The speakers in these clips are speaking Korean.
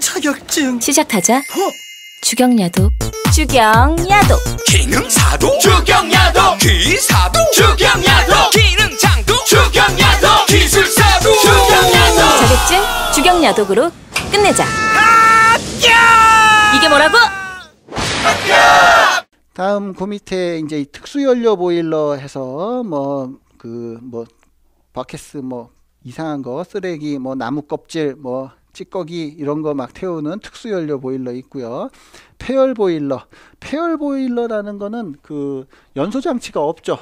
자격증 시작하자 어? 주경야도 주경야도 기능사도 주경야도 기사도 주경야도 기능장도 주경야도 기술사도 주경야도 자격증 주경야독으로 끝내자 합 이게 뭐라고? 합 다음 그 밑에 이제 특수연료 보일러 해서 뭐 그뭐 그뭐 바켓스 뭐 이상한 거 쓰레기 뭐 나무 껍질 뭐 찌꺼기 이런 거 막 태우는 특수 연료 보일러 있고요. 폐열 보일러. 폐열 보일러라는 거는 그 연소 장치가 없죠.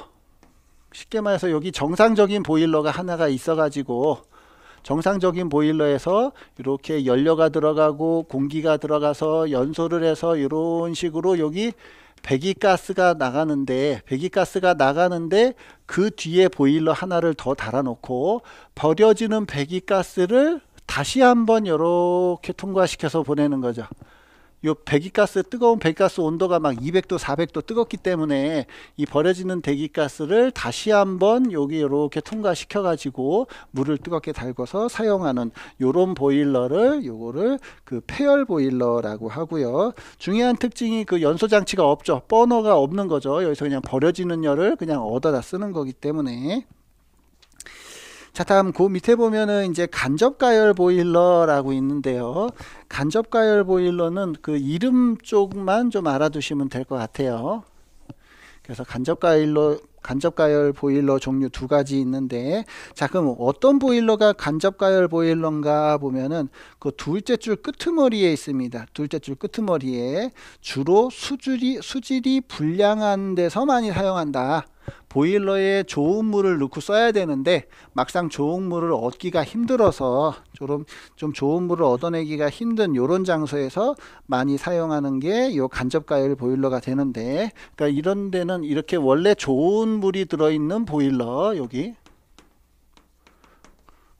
쉽게 말해서 여기 정상적인 보일러가 하나가 있어 가지고 정상적인 보일러에서 이렇게 연료가 들어가고 공기가 들어가서 연소를 해서 이런 식으로 여기 배기가스가 나가는데 배기가스가 나가는데 그 뒤에 보일러 하나를 더 달아놓고 버려지는 배기가스를 다시 한번 이렇게 통과시켜서 보내는 거죠. 요 배기가스 뜨거운 배기가스 온도가 막 200도 400도 뜨겁기 때문에 이 버려지는 대기가스를 다시 한번 여기 이렇게 통과시켜 가지고 물을 뜨겁게 달궈서 사용하는 요런 보일러를 요거를 그 폐열 보일러라고 하고요 중요한 특징이 그 연소 장치가 없죠 버너가 없는 거죠 여기서 그냥 버려지는 열을 그냥 얻어다 쓰는 거기 때문에 자, 다음 그 밑에 보면은 이제 간접가열 보일러라고 있는데요. 간접가열 보일러는 그 이름 쪽만 좀 알아두시면 될 것 같아요. 그래서 간접가열로 간접가열 보일러 종류 두 가지 있는데 자 그럼 어떤 보일러가 간접가열 보일러인가 보면은 그 둘째 줄 끄트머리에 있습니다 둘째 줄 끄트머리에 주로 수질이 수질이 불량한 데서 많이 사용한다 보일러에 좋은 물을 넣고 써야 되는데 막상 좋은 물을 얻기가 힘들어서 조좀 좋은 물을 얻어내기가 힘든 요런 장소에서 많이 사용하는 게 요 간접가열 보일러가 되는데 그러니까 이런 데는 이렇게 원래 좋은 물이 들어있는 보일러 여기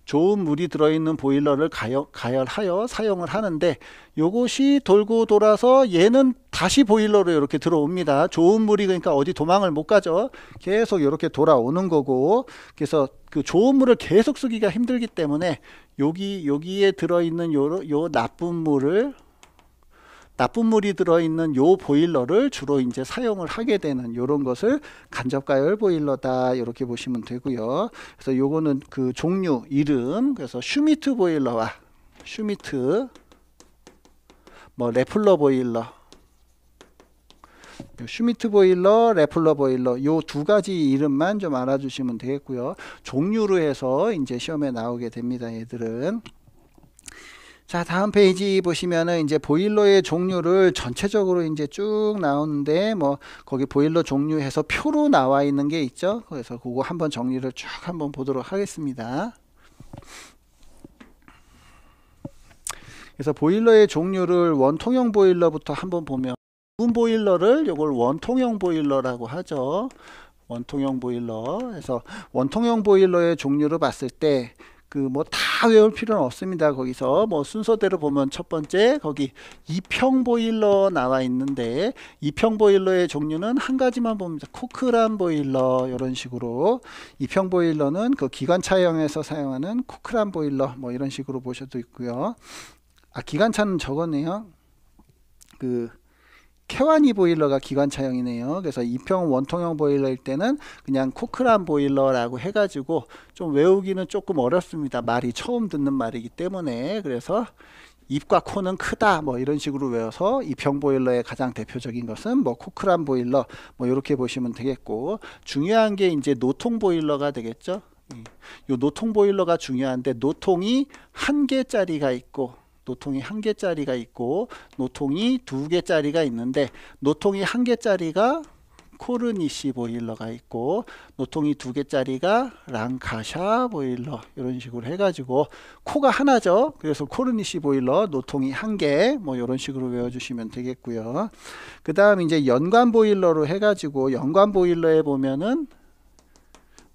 좋은 물이 들어있는 보일러를 가열, 가열하여 사용을 하는데 요것이 돌고 돌아서 얘는 다시 보일러로 이렇게 들어옵니다. 좋은 물이 그러니까 어디 도망을 못 가죠. 계속 이렇게 돌아오는 거고 그래서 그 좋은 물을 계속 쓰기가 힘들기 때문에 여기 여기에 들어있는 요, 요 나쁜 물을 나쁜 물이 들어있는 요 보일러를 주로 이제 사용을 하게 되는 요런 것을 간접가열 보일러다 이렇게 보시면 되고요. 그래서 요거는 그 종류 이름 그래서 슈미트 보일러와 슈미트 뭐 레플러 보일러 슈미트 보일러, 레플러 보일러 요두 가지 이름만 좀 알아주시면 되겠고요. 종류로 해서 이제 시험에 나오게 됩니다. 얘들은. 자, 다음 페이지 보시면은 이제 보일러의 종류를 전체적으로 이제 쭉 나오는데 뭐 거기 보일러 종류해서 표로 나와 있는 게 있죠. 그래서 그거 한번 정리를 쭉 한번 보도록 하겠습니다. 그래서 보일러의 종류를 원통형 보일러부터 한번 보면 문 보일러를 요걸 원통형 보일러라고 하죠. 원통형 보일러. 그래서 원통형 보일러의 종류를 봤을 때 그뭐다 외울 필요는 없습니다. 거기서 뭐 순서대로 보면 첫 번째 거기 이평 보일러 나와 있는데 이평 보일러의 종류는 한 가지만 봅니다. 코크란 보일러 이런 식으로 이평 보일러는 그 기관차형에서 사용하는 코크란 보일러 뭐 이런 식으로 보셔도 있고요. 아 기관차는 적었네요그 케완이 보일러가 기관 차형이네요. 그래서 이평 원통형 보일러일 때는 그냥 코크란 보일러라고 해가지고 좀 외우기는 조금 어렵습니다. 말이 처음 듣는 말이기 때문에 그래서 입과 코는 크다 뭐 이런 식으로 외워서 이평 보일러의 가장 대표적인 것은 뭐 코크란 보일러 뭐 이렇게 보시면 되겠고 중요한 게 이제 노통 보일러가 되겠죠. 이 예. 노통 보일러가 중요한데 노통이 한 개짜리가 있고 노통이 한 개짜리가 있고 노통이 두 개짜리가 있는데 노통이 한 개짜리가 코르니시 보일러가 있고 노통이 두 개짜리가 랑카샤 보일러 이런 식으로 해가지고 코가 하나죠. 그래서 코르니시 보일러 노통이 한 개 뭐 이런 식으로 외워주시면 되겠고요. 그 다음 이제 연관 보일러로 해가지고 연관 보일러에 보면은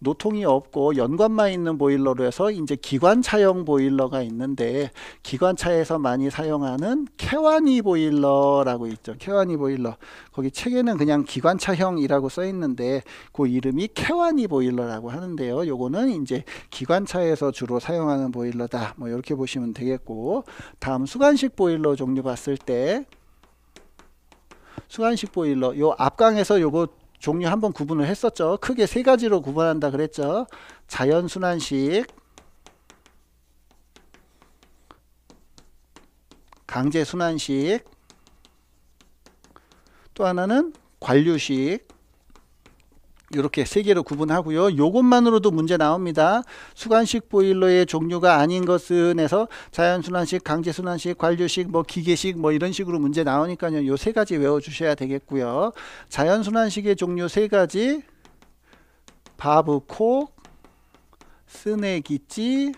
노통이 없고 연관만 있는 보일러로 해서 이제 기관차형 보일러가 있는데 기관차에서 많이 사용하는 케완이 보일러라고 있죠. 케완이 보일러. 거기 책에는 그냥 기관차형이라고 써 있는데 그 이름이 케완이 보일러라고 하는데요. 요거는 이제 기관차에서 주로 사용하는 보일러다. 뭐 이렇게 보시면 되겠고 다음 수간식 보일러 종류 봤을 때 수간식 보일러 요 앞강에서 요거 종류 한번 구분을 했었죠. 크게 세 가지로 구분한다 그랬죠. 자연순환식, 강제순환식, 또 하나는 관료식, 이렇게 세 개로 구분하고요. 요것만으로도 문제 나옵니다. 수관식 보일러의 종류가 아닌 것은 해서 자연순환식, 강제순환식, 관료식, 뭐 기계식 뭐 이런 식으로 문제 나오니까요. 요 세 가지 외워주셔야 되겠고요. 자연순환식의 종류 세 가지 바브콕, 스네기찌,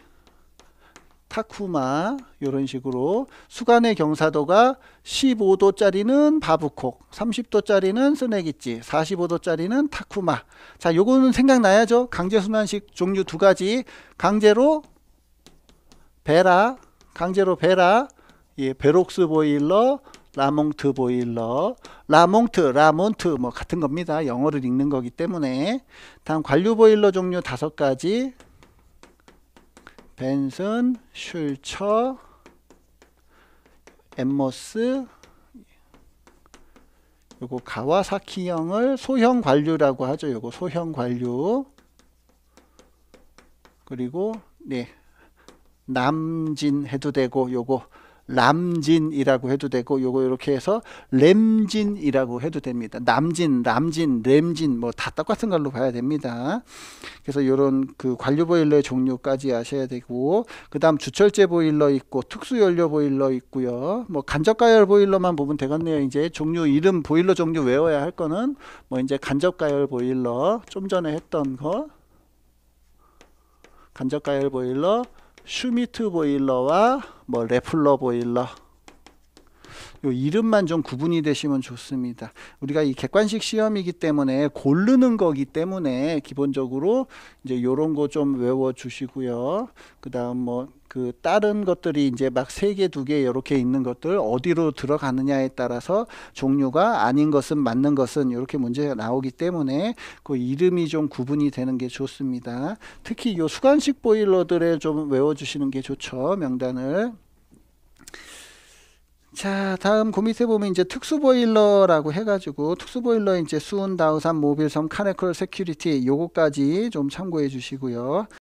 타쿠마 이런 식으로 수간의 경사도가 15도짜리는 바부콕 30도짜리는 쓰네기찌 45도짜리는 타쿠마 자 요거는 생각나야죠 강제순환식 종류 두 가지 강제로 베라 강제로 베라 예, 베록스 보일러 라몽트 보일러 라몽트 라몬트 뭐 같은 겁니다 영어를 읽는 거기 때문에 다음 관류 보일러 종류 다섯 가지 벤슨, 슐처, 엠모스 요거 가와사키형을 소형 관류라고 하죠. 요거 소형 관류 그리고 네 남진 해도 되고 요거 람진이라고 해도 되고 요거 이렇게 해서 램진이라고 해도 됩니다. 남진, 람진, 램진 뭐 다 똑같은 걸로 봐야 됩니다. 그래서 요런 그관료 보일러의 종류까지 아셔야 되고 그다음 주철제 보일러 있고 특수 연료 보일러 있고요. 뭐 간접 가열 보일러만 보면 되겠네요. 이제 종류 이름 보일러 종류 외워야 할 거는 뭐 이제 간접 가열 보일러 좀 전에 했던 거 간접 가열 보일러 슈미트 보일러와 뭐 레플러 보일러 요 이름만 좀 구분이 되시면 좋습니다. 우리가 이 객관식 시험이기 때문에 고르는 거기 때문에 기본적으로 이제 요런 거 좀 외워 주시고요. 그다음 뭐 그 다른 것들이 이제 막 세 개, 두 개 이렇게 있는 것들 어디로 들어가느냐에 따라서 종류가 아닌 것은 맞는 것은 이렇게 문제가 나오기 때문에 그 이름이 좀 구분이 되는 게 좋습니다. 특히 요 수간식 보일러들에 좀 외워 주시는 게 좋죠. 명단을 자, 다음 그 밑에 보면 이제 특수보일러라고 해가지고 특수보일러 이제 수은, 다우산, 모빌섬, 카네컬, 세큐리티 요거까지 좀 참고해 주시고요.